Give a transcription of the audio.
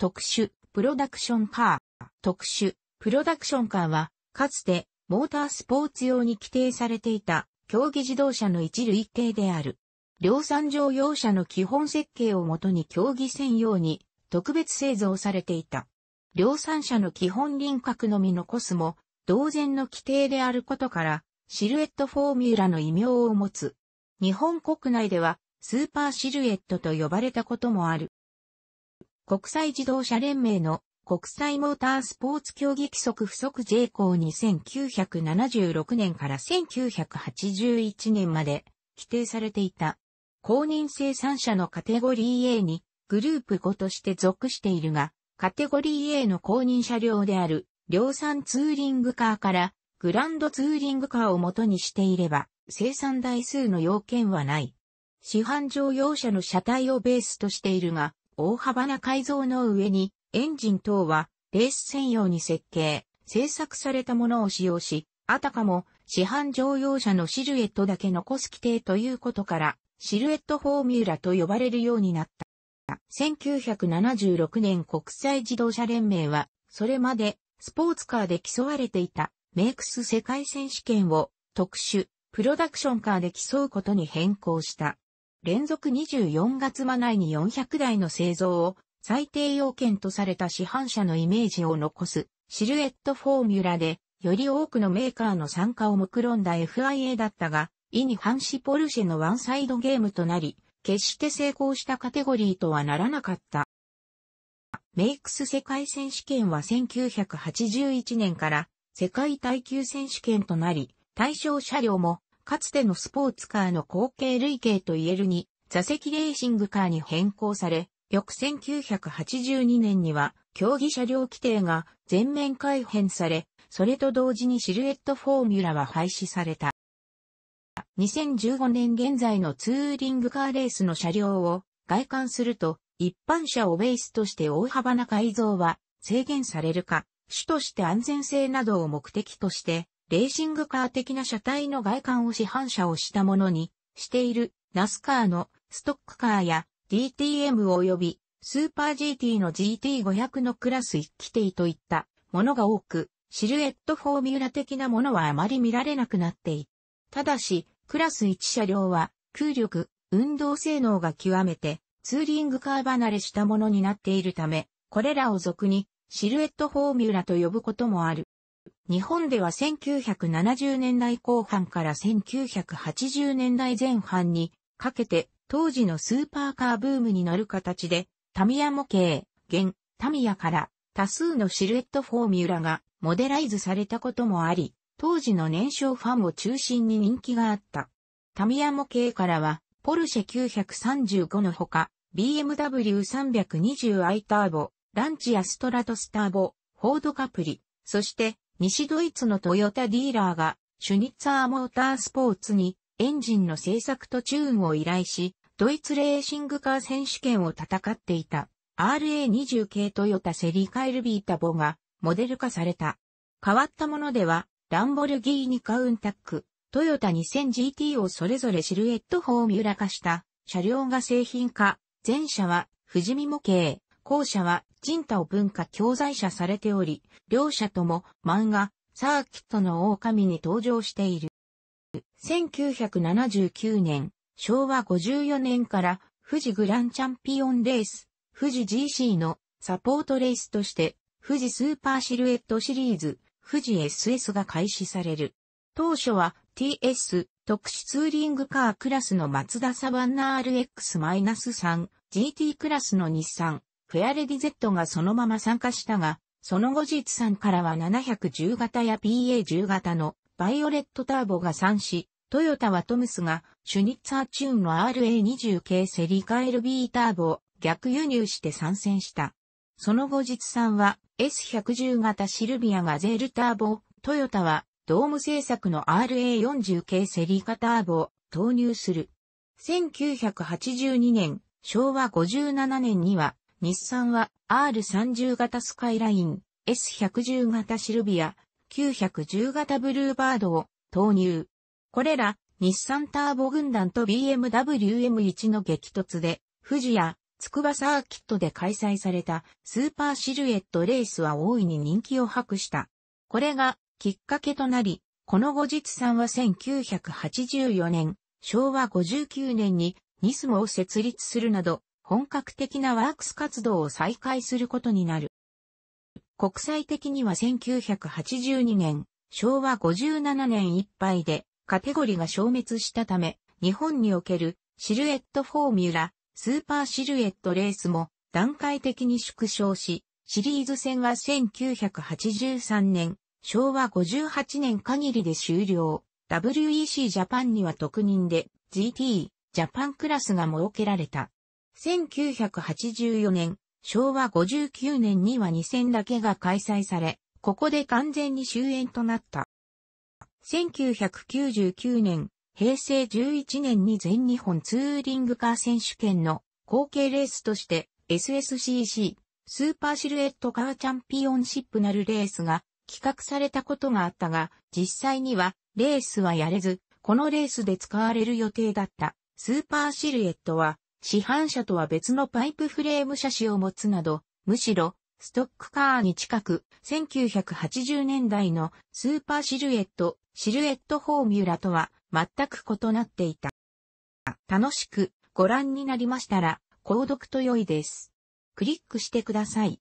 特殊、プロダクションカー。特殊、プロダクションカーは、かつて、モータースポーツ用に規定されていた、競技自動車の一類型である。量産乗用車の基本設計をもとに競技専用に、特別製造されていた。量産車の基本輪郭のみ残すも、同然の規定であることから、シルエットフォーミュラの異名を持つ。日本国内では、スーパーシルエットと呼ばれたこともある。国際自動車連盟の国際モータースポーツ競技規則不足 J 項2976年から1981年まで規定されていた。公認生産者のカテゴリー A にグループ5として属しているが、カテゴリー A の公認車両である量産ツーリングカーからグランドツーリングカーを元にしていれば生産台数の要件はない。市販乗用車の車体をベースとしているが、大幅な改造の上に、エンジン等はレース専用に設計、製作されたものを使用し、あたかも市販乗用車のシルエットだけ残す規定ということから、シルエットフォーミュラと呼ばれるようになった。1976年国際自動車連盟は、それまでスポーツカーで競われていたメイクス世界選手権を特殊プロダクションカーで競うことに変更した。連続24月間内に400台の製造を最低要件とされた市販車のイメージを残すシルエットフォーミュラで、より多くのメーカーの参加を目論んだ FIA だったが、意に反しポルシェのワンサイドゲームとなり、決して成功したカテゴリーとはならなかった。メイクス世界選手権は1981年から世界耐久選手権となり、対象車両もかつてのスポーツカーの後継類型と言えるに、座席レーシングカーに変更され、翌1982年には競技車両規定が全面改変され、それと同時にシルエットフォーミュラは廃止された。2015年現在のツーリングカーレースの車両を外観すると、一般車をベースとして大幅な改造は制限されるか、主として安全性などを目的としてレーシングカー的な車体の外観を市販車をしたものにしているナスカーのストックカーや DTM 及びスーパー GT の GT500 のクラス1規定といったものが多く、シルエットフォーミュラ的なものはあまり見られなくなっている。ただし、クラス1車両は空力、運動性能が極めてツーリングカー離れしたものになっているため、これらを俗にシルエットフォーミュラと呼ぶこともある。日本では1970年代後半から1980年代前半にかけて当時のスーパーカーブームに乗る形でタミヤ模型、現タミヤから多数のシルエットフォーミュラがモデライズされたこともあり、当時の年少ファンを中心に人気があった。タミヤ模型からはポルシェ935のほか BMW320i ターボ、ランチアストラトスターボ、フォードカプリ、そして西ドイツのトヨタディーラーが、シュニッツァーモータースポーツに、エンジンの製作とチューンを依頼し、ドイツレーシングカー選手権を戦っていた RA20 系トヨタセリカエルビータボがモデル化された。変わったものでは、ランボルギーニカウンタック、トヨタ 2000GT をそれぞれシルエットフォーミュラ化した車両が製品化。前者は富士見模型、後者は人太を文化教材者されており、両者とも漫画、サーキットの狼に登場している。1979年、昭和54年から富士グランチャンピオンレース、富士 GC のサポートレースとして、富士スーパーシルエットシリーズ、富士 SS が開始される。当初は TS 特殊ツーリングカークラスのマツダサバンナ RX-3、GT クラスの日産、フェアレディ Z がそのまま参加したが、その後日産からは710型や PA10 型のバイオレットターボが参し、トヨタはトムスがシュニッツァーチューンの RA20 系セリカ LB ターボを逆輸入して参戦した。その後日産は S110 型シルビアがゼールターボ、トヨタはドーム製作の RA40 系セリカターボを投入する。1982年、昭和57年には日産は R30 型スカイライン、S110 型シルビア、910型ブルーバードを投入。これら、日産ターボ軍団と BMW M1 の激突で、富士や筑波サーキットで開催されたスーパーシルエットレースは大いに人気を博した。これがきっかけとなり、この後日産は1984年、昭和59年にニスモを設立するなど、本格的なワークス活動を再開することになる。国際的には1982年、昭和57年いっぱいでカテゴリが消滅したため、日本におけるシルエットフォーミュラ、スーパーシルエットレースも段階的に縮小し、シリーズ戦は1983年、昭和58年限りで終了。WEC ジャパンには特任で GT ジャパンクラスが設けられた。1984年、昭和59年には2戦だけが開催され、ここで完全に終焉となった。1999年、平成11年に全日本ツーリングカー選手権の後継レースとして SSCC、スーパーシルエットカーチャンピオンシップなるレースが企画されたことがあったが、実際にはレースはやれず、このレースで使われる予定だったスーパーシルエットは市販車とは別のパイプフレーム車種を持つなど、むしろ、ストックカーに近く、1980年代のスーパーシルエット、シルエットフォーミュラとは全く異なっていた。楽しくご覧になりましたら、購読と良いです。クリックしてください。